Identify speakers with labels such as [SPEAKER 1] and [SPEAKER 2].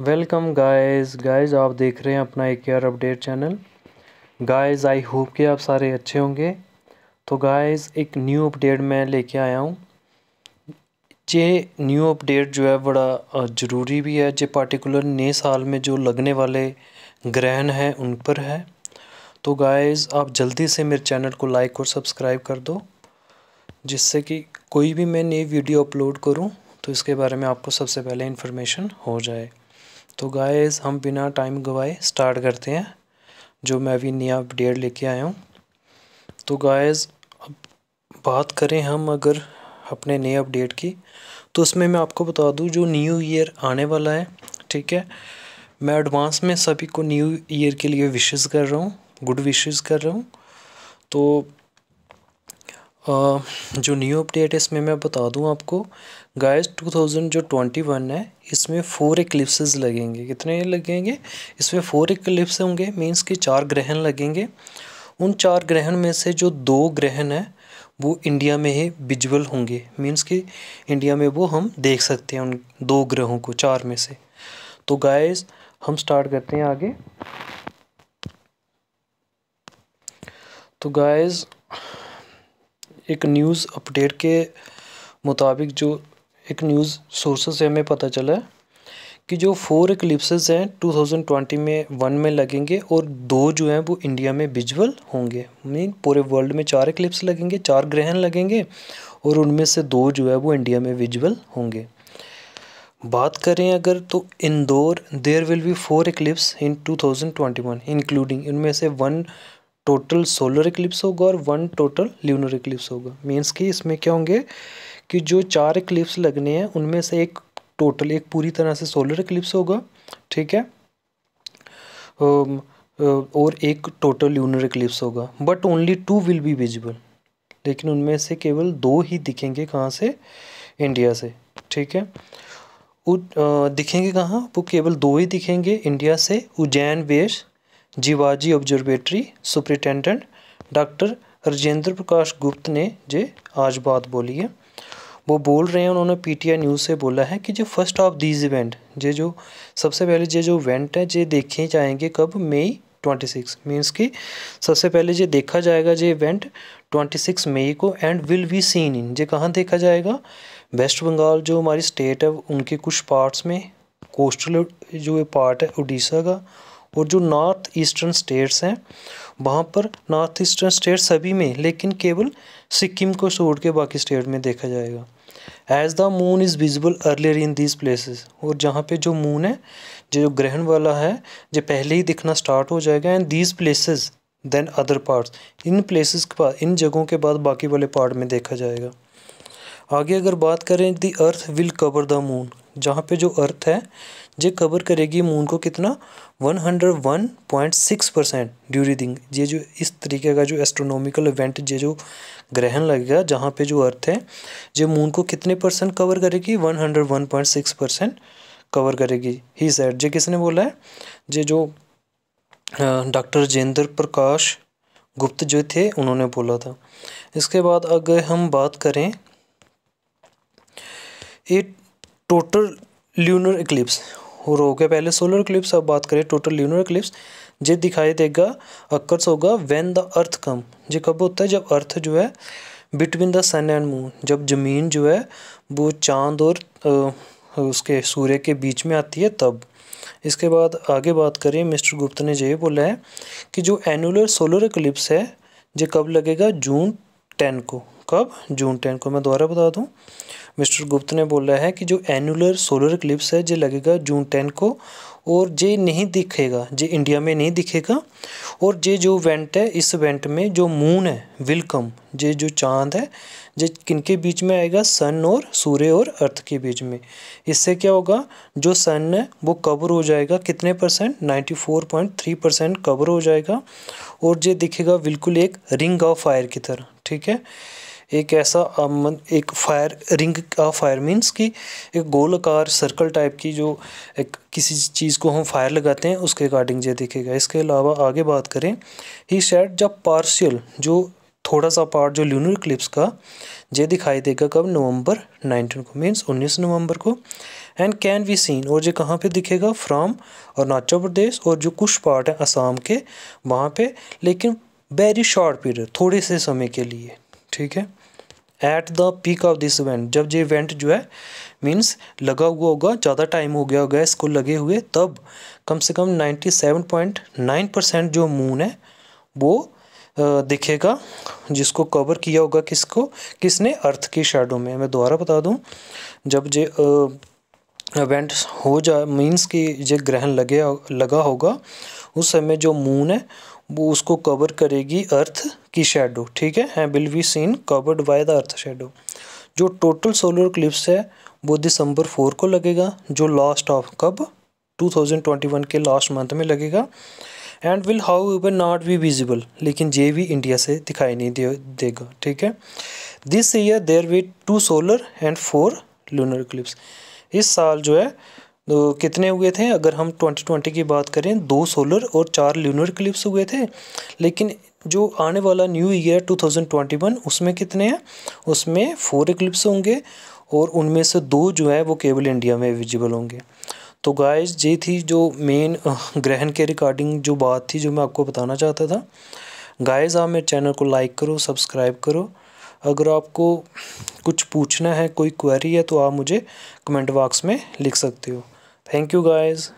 [SPEAKER 1] Welcome guys guys आप देख रहे हैं अपना एक यार update channel guys I hope कि आप सारे अच्छे होंगे तो गाइस एक न्यू अपडेट मैं लेके आया हूँ जे न्यू अपडेट जो है बड़ा ज़रूरी भी है जे पार्टिकुलर नए साल में जो लगने वाले ग्रहण हैं उन पर है तो गाइस आप जल्दी से मेरे चैनल को लाइक और सब्सक्राइब कर दो जिससे कि कोई भी मैं नई वीडियो अपलोड करूँ तो इसके बारे में आपको सबसे पहले इन्फॉर्मेशन हो जाए तो गाइस हम बिना टाइम गवाए स्टार्ट करते हैं जो मैं अभी नया अपडेट लेके आया हूँ तो गाइस अब बात करें हम अगर अपने नए अपडेट की तो उसमें मैं आपको बता दूँ जो न्यू ईयर आने वाला है ठीक है मैं एडवांस में सभी को न्यू ईयर के लिए विशेज़ कर रहा हूँ गुड विशेज़ कर रहा हूँ तो आ, जो न्यू अपडेट है इसमें मैं बता दूँ आपको गाइस 2000 जो 21 है इसमें फोर एक्लिप्स लगेंगे कितने लगेंगे इसमें फोर एक्लिप्स होंगे मींस कि चार ग्रहण लगेंगे उन चार ग्रहण में से जो दो ग्रहण हैं वो इंडिया में ही विजुअल होंगे मींस कि इंडिया में वो हम देख सकते हैं उन दो ग्रहों को चार में से तो गाइस हम स्टार्ट करते हैं आगे तो गाइस एक न्यूज़ अपडेट के मुताबिक जो एक न्यूज़ सोर्सेज से हमें पता चला है कि जो फोर एक्लिप्सेस हैं 2020 में वन में लगेंगे और दो जो हैं वो इंडिया में विजुअल होंगे मीन पूरे वर्ल्ड में चार एक्लिप्स लगेंगे चार ग्रहण लगेंगे और उनमें से दो जो है वो इंडिया में विजुअल होंगे बात करें अगर तो Indore there will be four eclipse in 2021 including इनमें से वन टोटल सोलर एक्लिप्स होगा और वन टोटल ल्यूनर एक्लिप्स होगा मीन्स कि इसमें क्या होंगे कि जो चार क्लिप्स लगने हैं उनमें से एक टोटल एक पूरी तरह से सोलर क्लिप्स होगा ठीक है और एक टोटल यूनर क्लिप्स होगा but only two will be visible लेकिन उनमें से केवल दो ही दिखेंगे कहाँ से इंडिया से ठीक है उ, दिखेंगे कहाँ वो केवल दो ही दिखेंगे इंडिया से उज्जैन वेश Jiwaji observatory superintendent doctor Rajendra Prakash Gupt ने जे आज बात बोली है वो बोल रहे हैं उन्होंने पीटीआई न्यूज़ से बोला है कि जो फर्स्ट ऑफ दीज इवेंट ये जो सबसे पहले ये जो इवेंट है ये देखे जाएंगे कब मई ट्वेंटी सिक्स मीन्स कि सबसे पहले ये देखा जाएगा ये इवेंट ट्वेंटी सिक्स मई को and will be seen in ये कहाँ देखा जाएगा वेस्ट बंगाल जो हमारी स्टेट है उनके कुछ पार्ट्स में कोस्टल जो पार्ट है उड़ीसा का और जो नॉर्थ ईस्टर्न स्टेट्स हैं वहाँ पर नॉर्थ ईस्टर्न स्टेट सभी में लेकिन केवल सिक्किम को छोड़ के बाकी स्टेट में देखा जाएगा as the moon is visible earlier in these places और जहाँ पे जो मून है जो ग्रहण वाला है जो पहले ही दिखना स्टार्ट हो जाएगा and these places then other parts in places के बाद इन जगहों के बाद बाकी वाले पार्ट में देखा जाएगा आगे अगर बात करें the earth will cover the moon जहाँ पे जो अर्थ है ये कवर करेगी मून को कितना 101.6 परसेंट ड्यूरिंग ये जो इस तरीके का जो एस्ट्रोनॉमिकल इवेंट ये जो ग्रहण लगेगा जहाँ पे जो अर्थ है ये मून को कितने परसेंट कवर करेगी 101.6 परसेंट कवर करेगी ही सैड ये किसने बोला है ये जो डॉक्टर जेंद्र प्रकाश गुप्त जो थे उन्होंने बोला था इसके बाद अगर हम बात करें ए टोटल ल्यूनर इक्लिप्स और हो गया पहले सोलर इक्लिप्स अब बात करें टोटल ल्यूनर इक्लिप्स जे दिखाई देगा अक्कर्स होगा व्हेन द अर्थ कम ये कब होता है जब अर्थ जो है between the sun and moon जब ज़मीन जो है वो चांद और आ, उसके सूर्य के बीच में आती है तब इसके बाद आगे बात करें मिस्टर गुप्ता ने ये बोला है कि जो एनुलर सोलर इक्लिप्स है ये कब लगेगा जून टेन को कब जून टेन को मैं दोबारा बता दूँ मिस्टर गुप्त ने बोला है कि जो एनुलर सोलर क्लिप्स है जो लगेगा जून टेन को और जे नहीं दिखेगा जे इंडिया में नहीं दिखेगा और जे जो इवेंट है इस इवेंट में जो मून है विलकम जे जो चांद है जे किनके बीच में आएगा सन और सूर्य और अर्थ के बीच में इससे क्या होगा जो सन है वो कवर हो जाएगा कितने percent ninety four point three percent cover हो जाएगा और जे दिखेगा बिल्कुल एक रिंग ऑफ फायर की तरह ठीक है एक ऐसा एक फायर रिंग का फायर मीन्स की एक गोल आकार सर्कल टाइप की जो एक किसी चीज़ को हम फायर लगाते हैं उसके अकॉर्डिंग ये दिखेगा इसके अलावा आगे बात करें ही सेट जब पार्शियल जो थोड़ा सा पार्ट जो ल्यूनर क्लिप्स का ये दिखाई देगा कब नवंबर 19 को मीन्स 19 नवंबर को एंड कैन वी सीन और ये कहाँ पे दिखेगा फ्रॉम अरुणाचल प्रदेश और जो कुछ पार्ट है असम के वहाँ पे लेकिन वेरी शॉर्ट पीरियड थोड़े से समय के लिए ठीक है at the peak of this event जब ये इवेंट जो है मीन्स लगा हुआ होगा ज़्यादा टाइम हो गया होगा इसको लगे हुए तब कम से कम ninety seven point nine percent जो मून है वो दिखेगा जिसको कवर किया होगा किसको किसने अर्थ की शेडो में मैं दोबारा बता दूं जब जे इवेंट हो जाए मीन्स कि ये ग्रहण लगे लगा होगा उस समय जो मून है वो उसको कवर करेगी अर्थ की शेडो ठीक है and will be seen covered by the earth shadow जो टोटल सोलर क्लिप्स है वो दिसंबर फोर को लगेगा जो लास्ट ऑफ कब 2021 के लास्ट मंथ में लगेगा and will however not be visible लेकिन ये भी इंडिया से दिखाई नहीं दे देगा ठीक है this year there were two solar and four lunar eclipse इस साल जो है तो कितने हुए थे अगर हम 2020 की बात करें दो सोलर और चार ल्यूनर क्लिप्स हुए थे लेकिन जो आने वाला न्यू ईयर 2021 उसमें कितने हैं उसमें फोर क्लिप्स होंगे और उनमें से दो जो है वो केवल इंडिया में विजिबल होंगे तो गाइस ये थी जो मेन ग्रहण के रिकॉर्डिंग जो बात थी जो मैं आपको बताना चाहता था गाइस आप मेरे चैनल को लाइक करो सब्सक्राइब करो अगर आपको कुछ पूछना है कोई क्वेरी है तो आप मुझे कमेंट बॉक्स में लिख सकते हो Thank you guys.